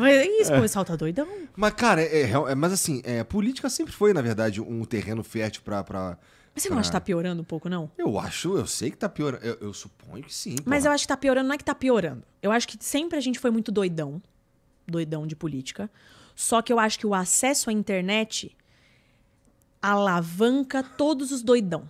Mas é isso, é esse Raul tá doidão. Mas, cara, é, é, é- mas assim, é, política sempre foi, na verdade, um terreno fértil pra. pra Mas você não acha que tá piorando um pouco, não? Eu acho, eu sei que tá piorando. Eu, eu suponho que sim. Mas eu acho que tá piorando, não é que tá piorando. Eu acho que sempre a gente foi muito doidão. Doidão de política. Só que eu acho que o acesso à internet alavanca todos os doidão.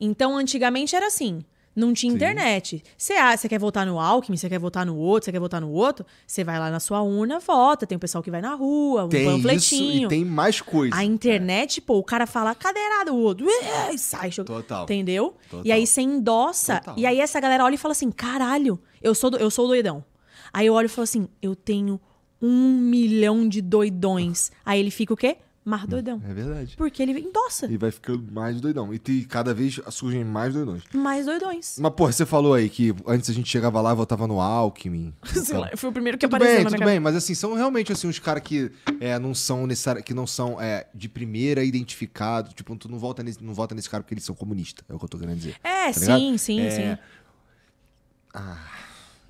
Então, antigamente era assim: não tinha Sim. internet. Você ah, quer votar no Alckmin, você quer votar no outro, você quer votar no outro, você vai lá na sua urna, vota. Tem o pessoal que vai na rua, um tem panfletinho. Isso, e tem mais coisa. A internet, é. pô, o cara fala cadeirada, o outro e sai. Total. Entendeu? Total. E aí você endossa. Total. E aí essa galera olha e fala assim: caralho, eu sou, do, eu sou doidão. Aí eu olho e falo assim: eu tenho um milhão de doidões. Aí ele fica o quê? mais doidão. É, é verdade. Porque ele endossa. E vai ficando mais doidão. E tem, cada vez surgem mais doidões. Mais doidões. Mas, porra, você falou aí que antes a gente chegava lá e votava no Alckmin. Sei lá, foi o primeiro que tudo apareceu bem, na Tudo cara. bem, mas assim, são realmente assim, os caras que é, não são necessariamente que não são é, de primeira identificado Tipo, tu não vota, nesse, não vota nesse cara porque eles são comunistas. É o que eu tô querendo dizer. É, tá sim, sim, é... sim. Ah...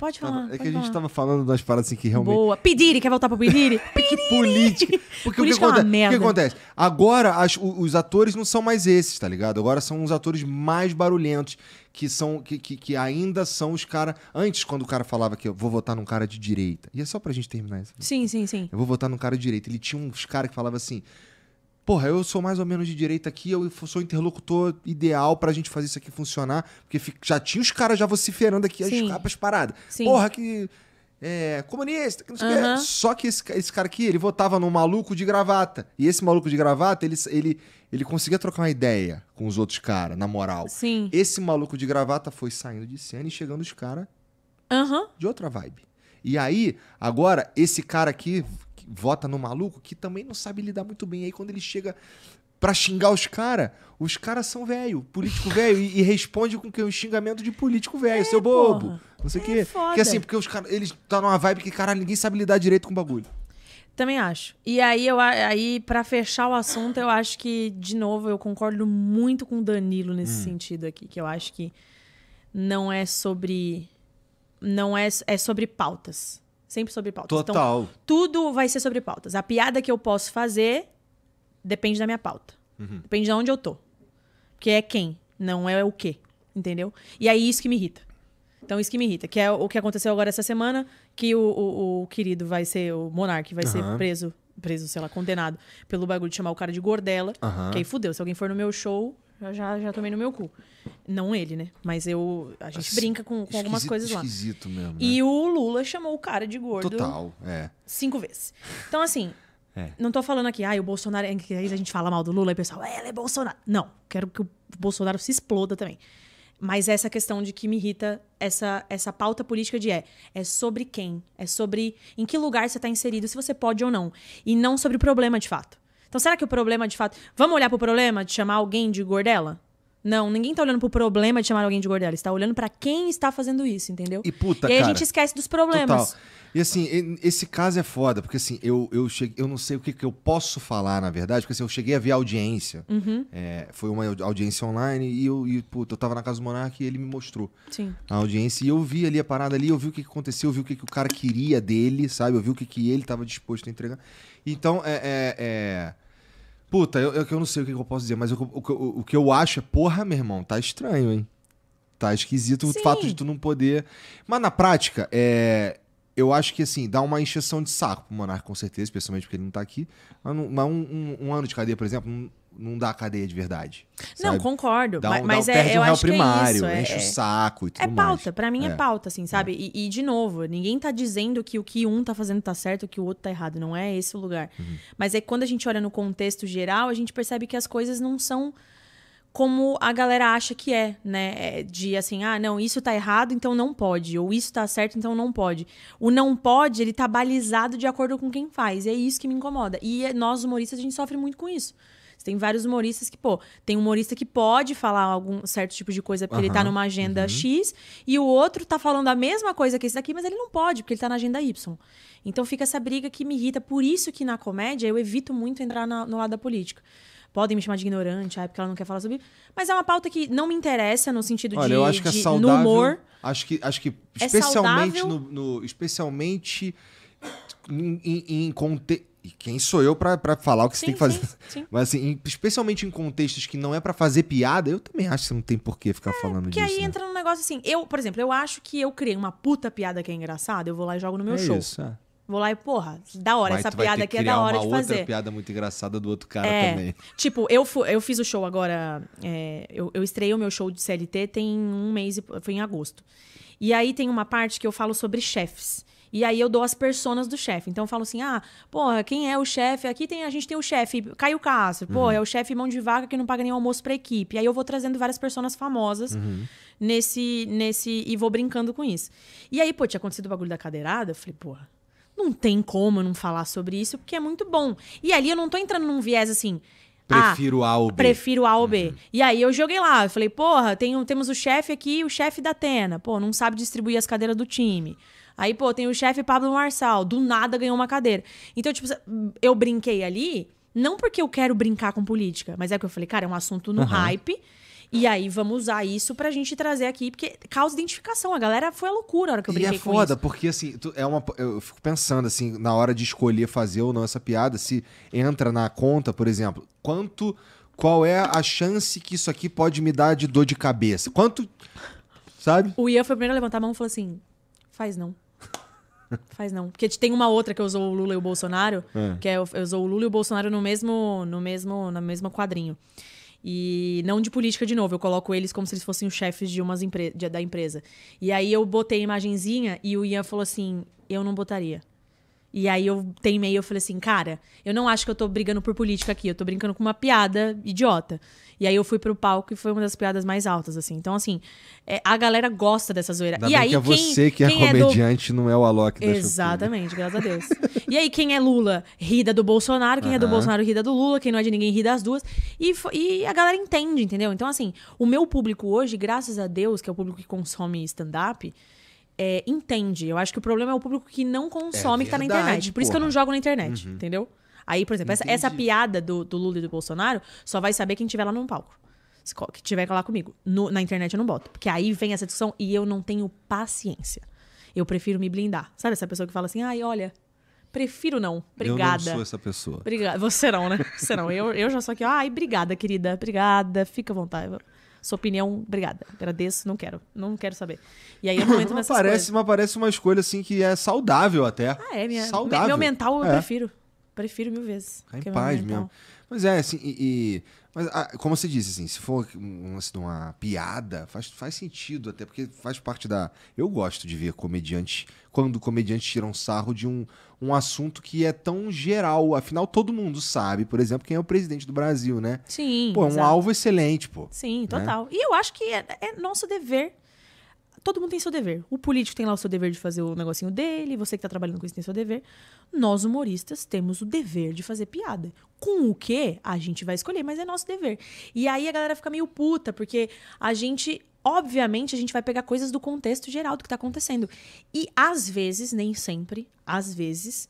Pode falar. é pode que a gente tava falando das paradas assim que realmente. Boa. Pedire, quer voltar pro Pediri? Pedire. política. Porque política o, que é acontece, o que acontece? Agora as, os atores não são mais esses, tá ligado? Agora são os atores mais barulhentos que são que, que, que, ainda são os caras. Antes, quando o cara falava que eu vou votar num cara de direita, e é só pra gente terminar isso. Sim, sim, sim. Eu vou votar num cara de direita. Ele tinha uns caras que falavam assim: porra, eu sou mais ou menos de direita aqui, eu sou o interlocutor ideal pra gente fazer isso aqui funcionar, porque já tinha os caras já vociferando aqui Sim. as capas paradas. Sim. Porra, que é, comunista, que não sei uhum. que. Só que esse, esse, cara aqui, ele votava no maluco de gravata. E esse maluco de gravata, ele, ele, ele conseguia trocar uma ideia com os outros caras, na moral. Sim. Esse maluco de gravata foi saindo de cena e chegando os caras uhum. de outra vibe. E aí, agora, esse cara aqui, vota no maluco que também não sabe lidar muito bem. Aí quando ele chega para xingar os caras, os caras são velho, político velho, e, e, responde com que um xingamento de político velho, é, seu bobo. Porra. Não sei o é, quê. Que assim, porque os caras, eles tá numa vibe que, cara ninguém sabe lidar direito com o bagulho. Também acho. E aí, eu, aí para fechar o assunto, eu acho que, de novo, eu concordo muito com o Danilo nesse hum. sentido aqui, que eu acho que não é sobre. Não é, é sobre pautas sempre sobre pautas. Então, Total. Então, tudo vai ser sobre pautas. A piada que eu posso fazer depende da minha pauta. Uhum. Depende de onde eu tô. Porque é quem, não é o quê. Entendeu? E aí isso que me irrita. Então, isso que me irrita, que é o que aconteceu agora essa semana, que o, o, o querido vai ser, o Monarque vai uhum. ser preso, preso, sei lá, condenado pelo bagulho de chamar o cara de gordela. Uhum. Que aí fudeu, se alguém for no meu show, já, já tomei no meu cu. Não ele, né? Mas eu. A gente brinca com, com algumas coisas lá. Esquisito mesmo. Né? E o Lula chamou o cara de gordo. Total, é. Cinco vezes. Então, assim. É. Não tô falando aqui, ah, o Bolsonaro. Aí é a gente fala mal do Lula e o pessoal, é, ela é Bolsonaro. Não, quero que o Bolsonaro se exploda também. Mas essa questão de que me irrita essa, essa pauta política de é, é sobre quem, é sobre em que lugar você está inserido, se você pode ou não, e não sobre o problema de fato. Então, será que o problema de fato. Vamos olhar pro problema de chamar alguém de gordela? Não, ninguém tá olhando pro problema de chamar alguém de gordela. Você tá olhando para quem está fazendo isso, entendeu? E puta, E aí cara, a gente esquece dos problemas. Total. E assim, esse caso é foda, porque assim, eu, eu, cheguei, eu não sei o que, que eu posso falar, na verdade, porque assim, eu cheguei a ver a audiência. Uhum. É, foi uma audiência online e eu, e, puta, eu tava na casa do Monark e ele me mostrou Sim. a audiência. E eu vi ali a parada ali, eu vi o que, que aconteceu, eu vi o que, que o cara queria dele, sabe? Eu vi o que, que ele tava disposto a entregar. Então, é... é, é Puta, eu, eu, eu não sei o que, eu posso dizer, mas eu, o, o, o, que eu acho é, porra, meu irmão, tá estranho, hein? Tá esquisito Sim. o fato de tu não poder. Mas na prática, é, eu acho que assim, dá uma encheção de saco pro Monarca, com certeza, especialmente porque ele não tá aqui. Mas, um, um, um ano de cadeia, por exemplo, não dá cadeia de verdade. Não, concordo. Dá mas dá é, perde eu um réu é primário, é isso, enche é, o saco e é tudo mais. É pauta, mais. pra mim é, é pauta, assim, sabe? É. E, e, de novo, ninguém tá dizendo que o que um tá fazendo tá certo, o que o outro tá errado. Não é esse o lugar. Uhum. Mas é que quando a gente olha no contexto geral, a gente percebe que as coisas não são como a galera acha que é, né? De assim, ah, não, isso tá errado, então não pode. Ou isso tá certo, então não pode. O não pode, ele tá balizado de acordo com quem faz. E é isso que me incomoda. E nós, humoristas, a gente sofre muito com isso. Você tem vários humoristas que, pô, tem um humorista que pode falar algum certo tipo de coisa porque uhum. ele tá numa agenda uhum. X e o outro tá falando a mesma coisa que esse daqui, mas ele não pode porque ele tá na agenda Y. Então fica essa briga que me irrita. Por isso que na comédia eu evito muito entrar na, no lado da política podem me chamar de ignorante, ah, porque ela não quer falar sobre. Mas é uma pauta que não me interessa no sentido Olha, de, eu acho que é saudável, no humor. Acho que, acho que é especialmente é no, no, especialmente em, em, em, e quem sou eu para falar o que sim, você tem que fazer? Sim, sim. Mas assim, especialmente em contextos que não é para fazer piada, eu também acho que não tem por que ficar é, falando porque disso. Porque aí né? entra num negócio assim, eu, por exemplo, eu acho que eu criei uma puta piada que é engraçada, eu vou lá e jogo no meu é show. Isso, é. Vou lá e, porra, da hora, Mas essa piada aqui é da hora de fazer. outra piada muito engraçada do outro cara é, também. Tipo, eu, eu fiz o show agora, é, eu, eu estreiei o meu show de CLT tem um mês, foi em agosto. E aí tem uma parte que eu falo sobre chefes. E aí eu dou as personas do chefe. Então eu falo assim: ah, porra, quem é o chefe? Aqui tem a gente tem o chefe Caio Castro. Pô, uhum. é o chefe mão de vaca que não paga nem almoço pra equipe. E aí eu vou trazendo várias personas famosas uhum. nesse, nesse. E vou brincando com isso. E aí, pô, tinha acontecido o bagulho da cadeirada. Eu falei, porra não tem como não falar sobre isso, porque é muito bom. E ali eu não tô entrando num viés assim. Ah, prefiro ah, A ou B. Prefiro A ou B. Uhum. E aí eu joguei lá, eu falei, porra, tem, temos o chefe aqui, o chefe da Atena. Pô, não sabe distribuir as cadeiras do time. Aí, pô, tem o chefe Pablo Marçal, do nada ganhou uma cadeira. Então, tipo, eu brinquei ali, não porque eu quero brincar com política, mas é que eu falei, cara, é um assunto no uhum. hype. E aí vamos usar isso pra gente trazer aqui, porque causa identificação. A galera foi a loucura na hora que eu brinquei e é foda, porque assim, é uma, eu fico pensando assim, na hora de escolher fazer ou não essa piada, se entra na conta, por exemplo, quanto qual é a chance que isso aqui pode me dar de dor de cabeça? Quanto sabe? O Ian foi o primeiro a levantar a mão e falou assim: Faz não. Faz não. Porque tem uma outra que usou o Lula e o Bolsonaro, é. que é, usou o Lula e o Bolsonaro no mesmo, no mesmo, na mesma quadrinho. E não de política de novo, eu coloco eles como se eles fossem os chefes de umas empre de, da empresa. E aí eu botei a imagenzinha e o Ian falou assim: eu não botaria. E aí eu teimei, eu falei assim, cara, eu não acho que eu tô brigando por política aqui, eu tô brincando com uma piada idiota. E aí eu fui pro palco e foi uma das piadas mais altas, assim. Então, assim, é, a galera gosta dessa zoeira. Ainda e aí, que é quem, você que é comediante, é do... não é o Alok da Exatamente, graças a Deus. e aí, quem é Lula, rida do Bolsonaro, quem uh -huh. é do Bolsonaro, rida do Lula, quem não é de ninguém, rida das duas. E, e a galera entende, entendeu? Então, assim, o meu público hoje, graças a Deus, que é o público que consome stand-up, é, entende. Eu acho que o problema é o público que não consome, é que tá na internet. Por isso que eu não jogo na internet, uhum. entendeu? Aí, por exemplo, essa, essa, piada do, do, Lula e do Bolsonaro só vai saber quem tiver lá no palco. Que tiver lá comigo. No, na internet eu não boto. Porque aí vem essa discussão e eu não tenho paciência. Eu prefiro me blindar. Sabe essa pessoa que fala assim, ai, olha, Prefiro não. Obrigada. Eu não sou essa pessoa. Obrigada. Você não, né? Você não. Eu, eu já sou aqui. Ai, obrigada, querida. Obrigada. Fica à vontade. Sua opinião, obrigada. Agradeço, não quero. Não quero saber. E aí eu não nessa parece, Mas parece uma escolha, assim, que é saudável até. Ah, é, minha. Saudável. Meu mental eu é. prefiro. Prefiro mil vezes. É em paz mesmo. Mas é, assim, e, e mas, ah, como você disse, assim, se for um uma piada, faz, faz sentido, até porque faz parte da. Eu gosto de ver comediantes, quando comediantes tiram sarro de um, um assunto que é tão geral. Afinal, todo mundo sabe, por exemplo, quem é o presidente do Brasil, né? Sim. Pô, é um exato. alvo excelente, pô. Sim, né? total. Né? E eu acho que é, é nosso dever Todo mundo tem seu dever. O político tem lá o seu dever de fazer o negocinho dele, você que tá trabalhando com isso tem seu dever. Nós, humoristas, temos o dever de fazer piada. Com o que a gente vai escolher, mas é nosso dever. E aí a galera fica meio puta, porque a gente obviamente a gente vai pegar coisas do contexto geral do que está acontecendo. E às vezes, nem sempre, às vezes,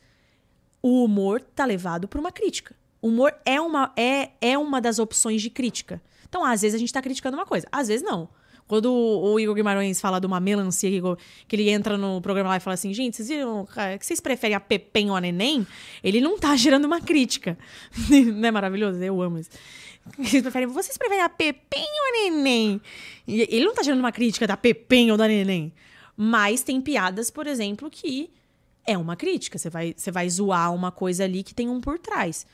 o humor tá levado por uma crítica. O humor é uma, é, é uma das opções de crítica. Então, às vezes a gente está criticando uma coisa, às vezes não. Quando o Igor Guimarães fala de uma melancia que, ele entra no programa lá e fala assim, gente, vocês viram é, que vocês preferem a Pepem ou a Neném? Ele não tá gerando uma crítica. não é maravilhoso? Eu amo isso. Vocês preferem, vocês preferem a Pepem ou a Neném? E ele não tá gerando uma crítica da Pepem ou da Neném. Mas tem piadas, por exemplo, que é uma crítica. Você vai, você vai zoar uma coisa ali que tem um por trás.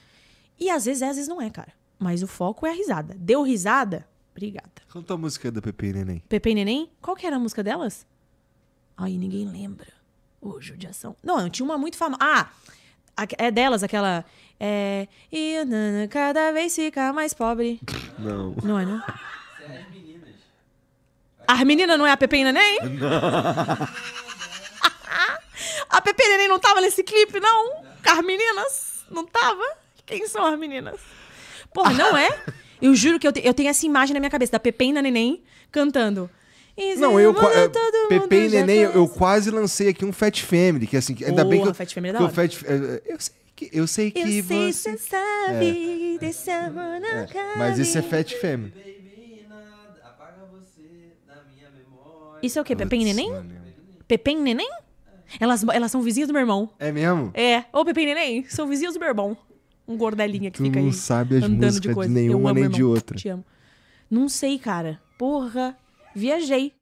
E às vezes é, às vezes não é, cara. Mas o foco é a risada. Deu risada, Obrigada. Canta a música da Pepe e Neném. Pepe e Neném? Qual que era a música delas? Aí ninguém lembra. Ô, judiação. Não, tinha uma muito famosa. Ah! É delas aquela. É. E Nana cada vez fica mais pobre. Não. Não é, não? As meninas. As meninas não é a Pepe e Neném? Não. a Pepe e Neném não tava nesse clipe, não? não. as meninas? Não tava? Quem são as meninas? Porra, não é? Eu juro que eu, te, eu tenho essa imagem na minha cabeça da Pepe e da Neném cantando. não, eu. eu eh, Pepe e Neném, eu, eu, quase lancei aqui um Fat Family, que assim, ainda Porra, bem que. Eu, Fat Family é Fat, eh, eh, eu sei que. Eu sei que. Eu você, você sabe, é. desse amor não é, cabe. Mas esse é Fat Family. Isso é o quê? Pepe e Neném? Pepe e Neném? Elas, elas são vizinhas do meu irmão. É mesmo? É. Ô, Pepe e Neném, são vizinhas do meu irmão um gordelinha que tu fica aí. não sabe as músicas de músicas de, coisa. nenhuma eu amo, nem irmão. de outra. Te amo. Não sei, cara. Porra, viajei.